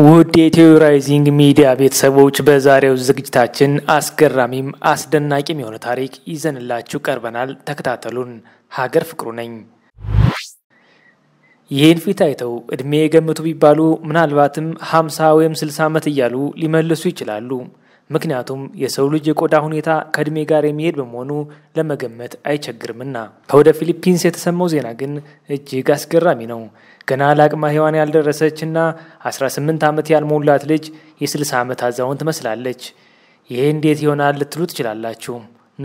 ውድ የኢትዮ ራይዚንግ ሚዲያ ቤተሰቦች በዛሬው ዝግጅታችን አስገራሚም አስደናቂም የሆነ ታሪክ ይዘንላችሁ ቀርበናል። ተከታተሉን። ሀገር ፍቅሩ ነኝ። ይህን ፊት አይተው እድሜ የገምቱ ቢባሉ ምናልባትም 5ምሳ ወይም ስልሳ ዓመት እያሉ ሊመልሱ ይችላሉ። ምክንያቱም የሰው ልጅ የቆዳ ሁኔታ ከእድሜ ጋር የሚሄድ በመሆኑ ለመገመት አይቸግርምና። ከወደ ፊሊፒንስ የተሰማው ዜና ግን እጅግ አስገራሚ ነው። ገና ለአቅመ ሔዋን እና 18 ዓመት ያልሞላት ልጅ የ60 ዓመት አዛውንት ትመስላለች። ይሄ እንዴት ይሆናል ልትሉ ትችላላችሁ።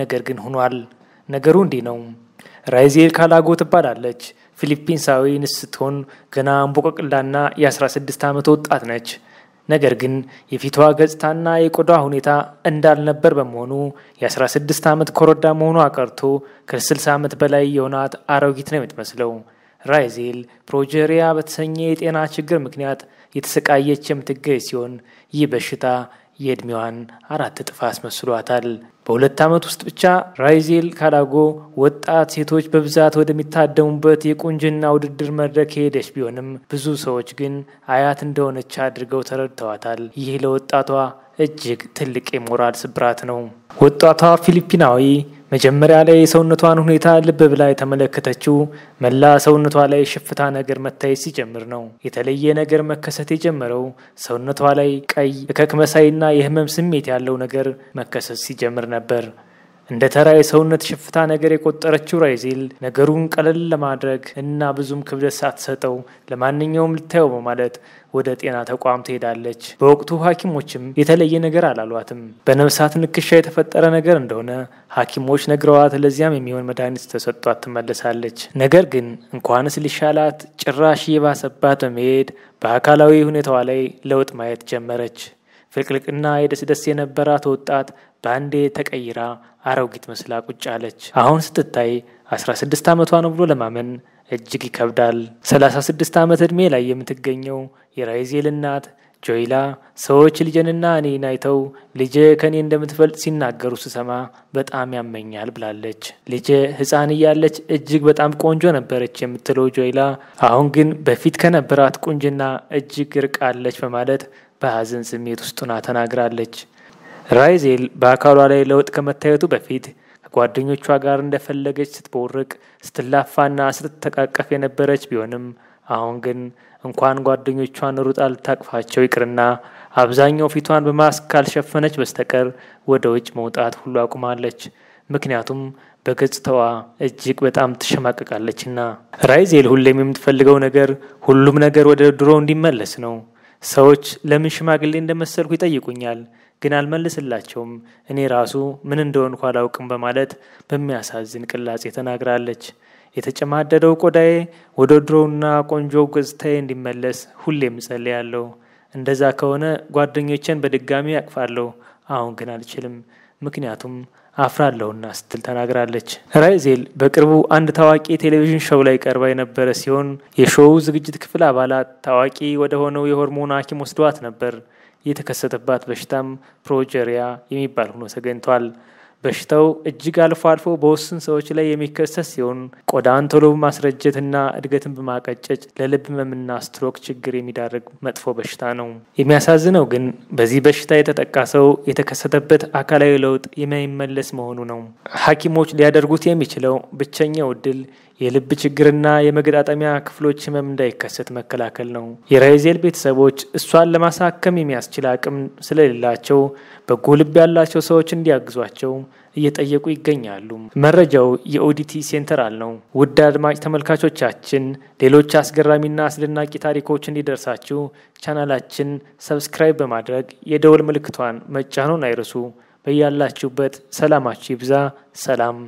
ነገር ግን ሆኗል። ነገሩ እንዲህ ነው። ራይዜል ካላጎ ትባላለች። ፊሊፒንሳዊ ስትሆን ገና አንቦቀቅላና የ16 ዓመት ወጣት ነች። ነገር ግን የፊቷ ገጽታና የቆዳ ሁኔታ እንዳልነበር በመሆኑ የ16 ዓመት ኮረዳ መሆኗ አቀርቶ ከ60 ዓመት በላይ የሆናት አሮጊት ነው የምትመስለው። ራይዜል ፕሮጀሪያ በተሰኘ የጤና ችግር ምክንያት የተሰቃየች የምትገኝ ሲሆን ይህ በሽታ የዕድሜዋን አራት እጥፍ አስመስሏታል። በሁለት ዓመት ውስጥ ብቻ ራይዜል ካላጎ ወጣት ሴቶች በብዛት ወደሚታደሙበት የቁንጅና ውድድር መድረክ የሄደች ቢሆንም ብዙ ሰዎች ግን አያት እንደሆነች አድርገው ተረድተዋታል። ይህ ለወጣቷ እጅግ ትልቅ የሞራል ስብራት ነው። ወጣቷ ፊሊፒናዊ መጀመሪያ ላይ የሰውነቷን ሁኔታ ልብ ብላ የተመለከተችው መላ ሰውነቷ ላይ ሽፍታ ነገር መታየት ሲጀምር ነው። የተለየ ነገር መከሰት የጀመረው ሰውነቷ ላይ ቀይ እከክ መሳይና የህመም ስሜት ያለው ነገር መከሰት ሲጀምር ነበር። እንደ ተራ የሰውነት ሽፍታ ነገር የቆጠረችው ራይዜል ነገሩን ቀለል ለማድረግ እና ብዙም ክብደት ሳትሰጠው ለማንኛውም ልታየው በማለት ወደ ጤና ተቋም ትሄዳለች። በወቅቱ ሐኪሞችም የተለየ ነገር አላሏትም። በነብሳት ንክሻ የተፈጠረ ነገር እንደሆነ ሐኪሞች ነግረዋት ለዚያም የሚሆን መድኃኒት ተሰጥቷት ትመለሳለች። ነገር ግን እንኳንስ ሊሻላት ጭራሽ እየባሰባት በመሄድ በአካላዊ ሁኔታዋ ላይ ለውጥ ማየት ጀመረች። ፍልቅልቅና የደስደስ የነበራት ወጣት በአንዴ ተቀይራ አሮጊት መስላ ቁጭ አለች። አሁን ስትታይ 16 ዓመቷ ነው ብሎ ለማመን እጅግ ይከብዳል። 36 ዓመት ዕድሜ ላይ የምትገኘው የራይዜል እናት ጆይላ ሰዎች ልጄንና እኔን አይተው ልጄ ከእኔ እንደምትበልጥ ሲናገሩ ስሰማ በጣም ያመኛል ብላለች። ልጄ ሕፃን እያለች እጅግ በጣም ቆንጆ ነበረች የምትለው ጆይላ አሁን ግን በፊት ከነበራት ቁንጅና እጅግ ርቃለች በማለት በሀዘን ስሜት ውስጥ ሆና ተናግራለች። ራይዜል በአካሏ ላይ ለውጥ ከመታየቱ በፊት ከጓደኞቿ ጋር እንደፈለገች ስትቦርቅ፣ ስትላፋና ስትተቃቀፍ የነበረች ቢሆንም አሁን ግን እንኳን ጓደኞቿን ሩጣ ልታቅፋቸው ይቅርና አብዛኛው ፊቷን በማስክ ካልሸፈነች በስተቀር ወደ ውጭ መውጣት ሁሉ አቁማለች። ምክንያቱም በገጽታዋ እጅግ በጣም ትሸማቀቃለችና። ራይዜል ሁሌም የምትፈልገው ነገር ሁሉም ነገር ወደ ድሮ እንዲመለስ ነው። ሰዎች ለምን ሽማግሌ እንደመሰልኩ ይጠይቁኛል፣ ግን አልመልስላቸውም። እኔ ራሱ ምን እንደሆንኩ አላውቅም በማለት በሚያሳዝን ቅላጼ ተናግራለች። የተጨማደደው ቆዳዬ ወደ ድሮውና ቆንጆ ገጽታዬ እንዲመለስ ሁሌም ጸልያለሁ። እንደዛ ከሆነ ጓደኞቼን በድጋሚ ያቅፋለሁ። አሁን ግን አልችልም፣ ምክንያቱም አፍራለሁና ስትል ተናግራለች። ራይዜል በቅርቡ አንድ ታዋቂ የቴሌቪዥን ሾው ላይ ቀርባ የነበረ ሲሆን የሾው ዝግጅት ክፍል አባላት ታዋቂ ወደ ሆነው የሆርሞን ሐኪም ወስደዋት ነበር። የተከሰተባት በሽታም ፕሮጀሪያ የሚባል ሆኖ ተገኝቷል። በሽታው እጅግ አልፎ አልፎ በውስን ሰዎች ላይ የሚከሰት ሲሆን ቆዳን ቶሎ በማስረጀትና እድገትን በማቀጨጭ ለልብ ህመምና ስትሮክ ችግር የሚዳርግ መጥፎ በሽታ ነው። የሚያሳዝነው ግን በዚህ በሽታ የተጠቃ ሰው የተከሰተበት አካላዊ ለውጥ የማይመለስ መሆኑ ነው። ሐኪሞች ሊያደርጉት የሚችለው ብቸኛው እድል የልብ ችግርና የመገጣጠሚያ ክፍሎች ህመም እንዳይከሰት መከላከል ነው። የራይዜል ቤተሰቦች እሷን ለማሳከም የሚያስችል አቅም ስለሌላቸው በጎ ልብ ያላቸው ሰዎች እንዲያግዟቸው እየጠየቁ ይገኛሉ። መረጃው የኦዲቲ ሴንተራል ነው። ውድ አድማጭ ተመልካቾቻችን ሌሎች አስገራሚና አስደናቂ ታሪኮች እንዲደርሳችሁ ቻናላችን ሰብስክራይብ በማድረግ የደወል ምልክቷን መጫኑን አይርሱ። በያላችሁበት ሰላማችሁ ይብዛ። ሰላም